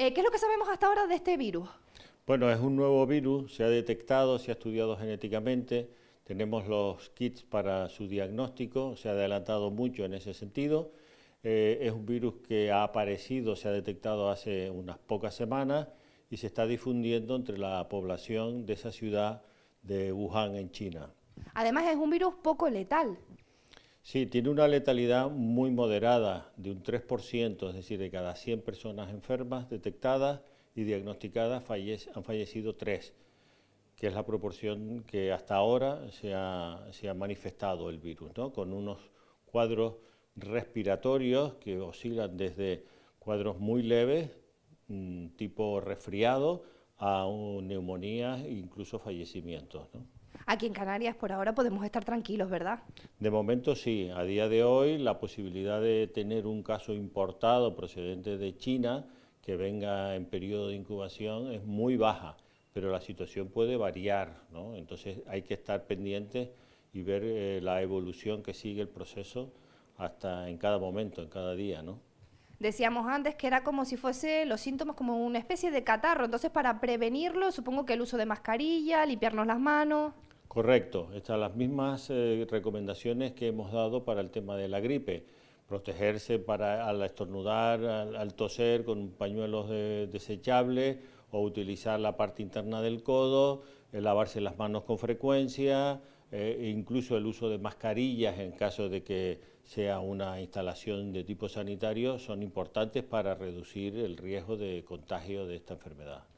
Eh, ¿Qué es lo que sabemos hasta ahora de este virus? Bueno, es un nuevo virus, se ha detectado, se ha estudiado genéticamente, tenemos los kits para su diagnóstico, se ha adelantado mucho en ese sentido. Eh, es un virus que ha aparecido, se ha detectado hace unas pocas semanas y se está difundiendo entre la población de esa ciudad de Wuhan en China. Además es un virus poco letal. Sí, tiene una letalidad muy moderada, de un 3%, es decir, de cada 100 personas enfermas detectadas y diagnosticadas han fallecido 3, que es la proporción que hasta ahora se ha, manifestado el virus, con unos cuadros respiratorios que oscilan desde cuadros muy leves, mm, tipo resfriado, a neumonías e incluso fallecimientos aquí en Canarias por ahora podemos estar tranquilos, ¿verdad? De momento sí, a día de hoy la posibilidad de tener un caso importado procedente de China que venga en periodo de incubación es muy baja, pero la situación puede variar, ¿no? entonces hay que estar pendientes y ver eh, la evolución que sigue el proceso hasta en cada momento, en cada día. ¿no? Decíamos antes que era como si fuese los síntomas como una especie de catarro, entonces para prevenirlo supongo que el uso de mascarilla, limpiarnos las manos... Correcto, están las mismas eh, recomendaciones que hemos dado para el tema de la gripe. Protegerse para, al estornudar, al, toser con pañuelos desechables o utilizar la parte interna del codo, eh, lavarse las manos con frecuencia, eh, e incluso el uso de mascarillas en caso de que sea una instalación de tipo sanitario, son importantes para reducir el riesgo de contagio de esta enfermedad.